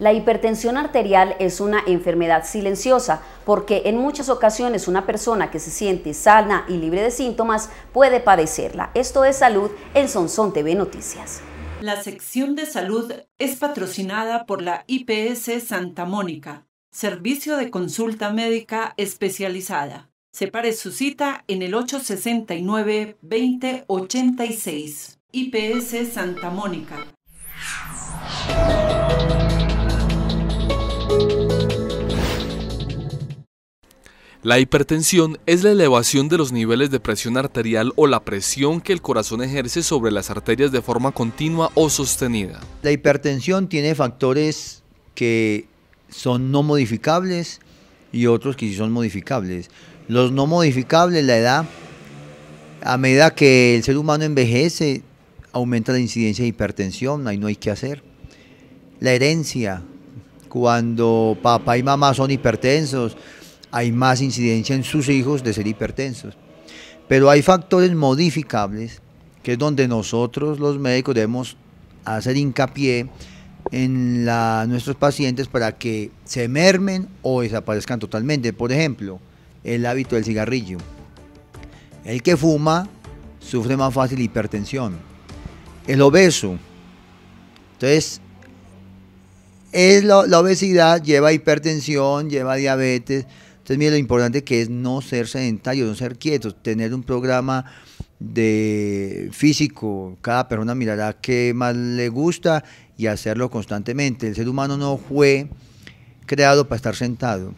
La hipertensión arterial es una enfermedad silenciosa porque en muchas ocasiones una persona que se siente sana y libre de síntomas puede padecerla. Esto es Salud en Sonsón TV Noticias. La sección de salud es patrocinada por la IPS Santa Mónica, servicio de consulta médica especializada. Separe su cita en el 869-2086. IPS Santa Mónica. La hipertensión es la elevación de los niveles de presión arterial o la presión que el corazón ejerce sobre las arterias de forma continua o sostenida. La hipertensión tiene factores que son no modificables y otros que sí son modificables. Los no modificables, la edad, a medida que el ser humano envejece, aumenta la incidencia de hipertensión, ahí no hay que hacer. La herencia, cuando papá y mamá son hipertensos, hay más incidencia en sus hijos de ser hipertensos. Pero hay factores modificables, que es donde nosotros los médicos debemos hacer hincapié en nuestros pacientes para que se mermen o desaparezcan totalmente. Por ejemplo, el hábito del cigarrillo. El que fuma sufre más fácil hipertensión. El obeso. Entonces, es la, obesidad lleva hipertensión, lleva diabetes, entonces, mire lo importante que es no ser sedentario, no ser quieto, tener un programa de físico, cada persona mirará qué más le gusta y hacerlo constantemente. El ser humano no fue creado para estar sentado.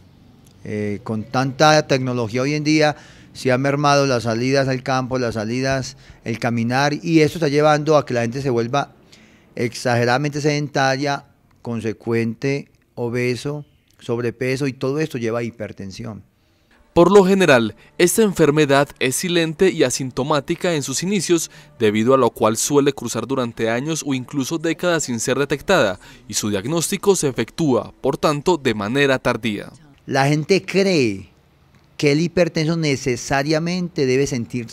Eh, con tanta tecnología hoy en día se han mermado las salidas al campo, las salidas, el caminar, y esto está llevando a que la gente se vuelva exageradamente sedentaria, consecuente, obeso, sobrepeso y todo esto lleva a hipertensión. Por lo general, esta enfermedad es silente y asintomática en sus inicios, debido a lo cual suele cruzar durante años o incluso décadas sin ser detectada, y su diagnóstico se efectúa, por tanto, de manera tardía. La gente cree que el hipertenso necesariamente debe sentir,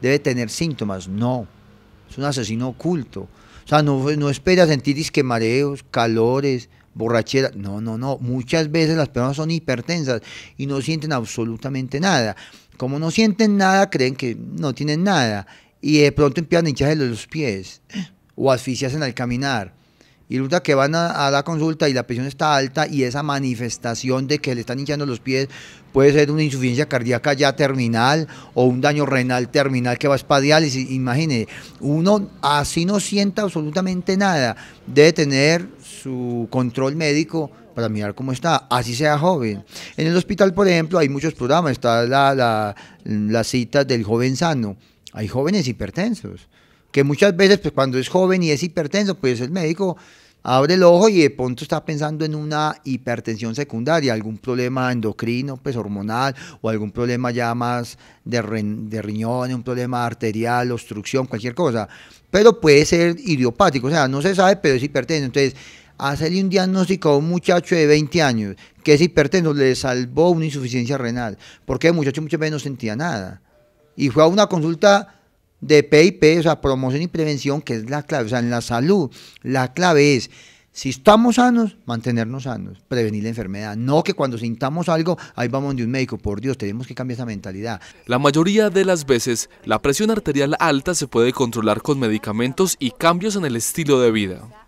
debe tener síntomas. No, es un asesino oculto. O sea, no, no espera sentir disquemareos, calores, borrachera. No, no, no. Muchas veces las personas son hipertensas y no sienten absolutamente nada. Como no sienten nada, creen que no tienen nada. Y de pronto empiezan a hincharse los pies o asfixiarse al caminar y resulta que van a, la consulta y la presión está alta y esa manifestación de que le están hinchando los pies puede ser una insuficiencia cardíaca ya terminal o un daño renal terminal que va a si Imagínese, uno así no sienta absolutamente nada, debe tener su control médico para mirar cómo está, así sea joven. En el hospital, por ejemplo, hay muchos programas, está la, la cita del joven sano, hay jóvenes hipertensos que muchas veces pues, cuando es joven y es hipertenso, pues el médico abre el ojo y de pronto está pensando en una hipertensión secundaria, algún problema endocrino, pues hormonal, o algún problema ya más de, riñones, riñón, un problema arterial, obstrucción, cualquier cosa. Pero puede ser idiopático, o sea, no se sabe, pero es hipertenso. Entonces, hacerle un diagnóstico a un muchacho de 20 años que es hipertenso le salvó una insuficiencia renal, porque el muchacho muchas veces no sentía nada. Y fue a una consulta de PIP, o sea, promoción y prevención, que es la clave, o sea, en la salud, la clave es, si estamos sanos, mantenernos sanos, prevenir la enfermedad, no que cuando sintamos algo, ahí vamos de un médico, por Dios, tenemos que cambiar esa mentalidad. La mayoría de las veces, la presión arterial alta se puede controlar con medicamentos y cambios en el estilo de vida.